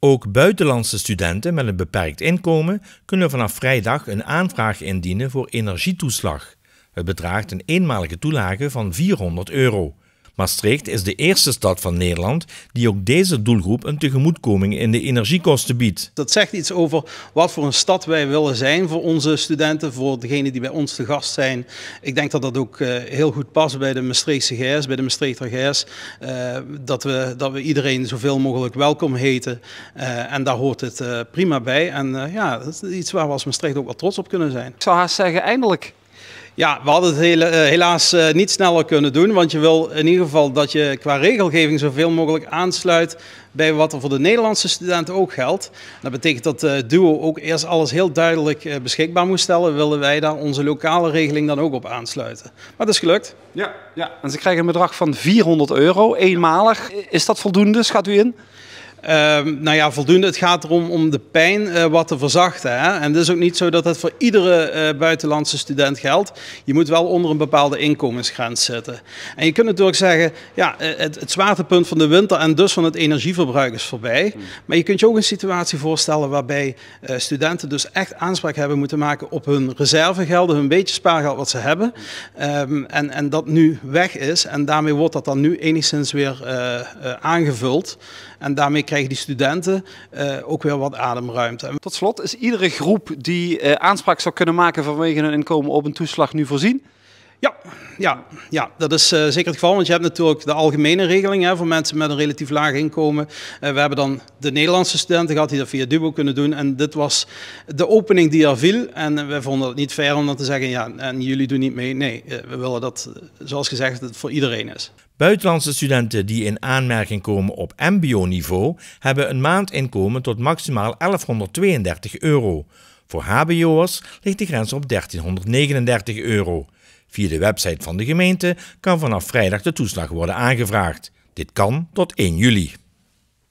Ook buitenlandse studenten met een beperkt inkomen kunnen vanaf vrijdag een aanvraag indienen voor energietoeslag. Het bedraagt een eenmalige toelage van 400 euro. Maastricht is de eerste stad van Nederland die ook deze doelgroep een tegemoetkoming in de energiekosten biedt. Dat zegt iets over wat voor een stad wij willen zijn voor onze studenten, voor degenen die bij ons te gast zijn. Ik denk dat dat ook eh, heel goed past bij de Maastrichtse GS, bij de Maastrichter GS. Eh, dat we, dat we iedereen zoveel mogelijk welkom heten. Eh, en daar hoort het prima bij. En ja, dat is iets waar we als Maastricht ook wel trots op kunnen zijn. Ik zou haast zeggen, eindelijk. Ja, we hadden het hele, eh, helaas eh, niet sneller kunnen doen. Want je wil in ieder geval dat je qua regelgeving zoveel mogelijk aansluit bij wat er voor de Nederlandse studenten ook geldt. Dat betekent dat eh, Duo ook eerst alles heel duidelijk beschikbaar moest stellen. Willen wij daar onze lokale regeling dan ook op aansluiten. Maar dat is gelukt. Ja, ja. en ze krijgen een bedrag van 400 euro, eenmalig. Is dat voldoende, schat u in? Ehm, nou ja, voldoende. Het gaat erom om de pijn eh, wat te verzachten. Hè? En het is ook niet zo dat dat voor iedere eh, buitenlandse student geldt. Je moet wel onder een bepaalde inkomensgrens zitten. En je kunt natuurlijk zeggen, ja, eh, het, het zwaartepunt van de winter en dus van het energieverbruik is voorbij. Hmm. Maar je kunt je ook een situatie voorstellen waarbij studenten dus echt aanspraak hebben moeten maken op hun reservegelden, hun beetje spaargeld wat ze hebben. Ehm, en, en dat nu weg is. En daarmee wordt dat dan nu enigszins weer aangevuld. En daarmee krijgen die studenten eh, ook weer wat ademruimte. Tot slot, is iedere groep die eh, aanspraak zou kunnen maken vanwege hun inkomen op een toeslag nu voorzien? ja, ja dat is eh, zeker het geval. Want je hebt natuurlijk de algemene regeling hè, voor mensen met een relatief laag inkomen. Eh, we hebben dan de Nederlandse studenten gehad die dat via Dubo kunnen doen. En dit was de opening die er viel. En we vonden het niet fair om dan te zeggen, ja, en jullie doen niet mee. Nee, eh, we willen dat, zoals gezegd, het voor iedereen is. Buitenlandse studenten die in aanmerking komen op mbo-niveau hebben een maandinkomen tot maximaal 1132 euro. Voor HBO'ers ligt de grens op 1339 euro. Via de website van de gemeente kan vanaf vrijdag de toeslag worden aangevraagd. Dit kan tot 1 juli.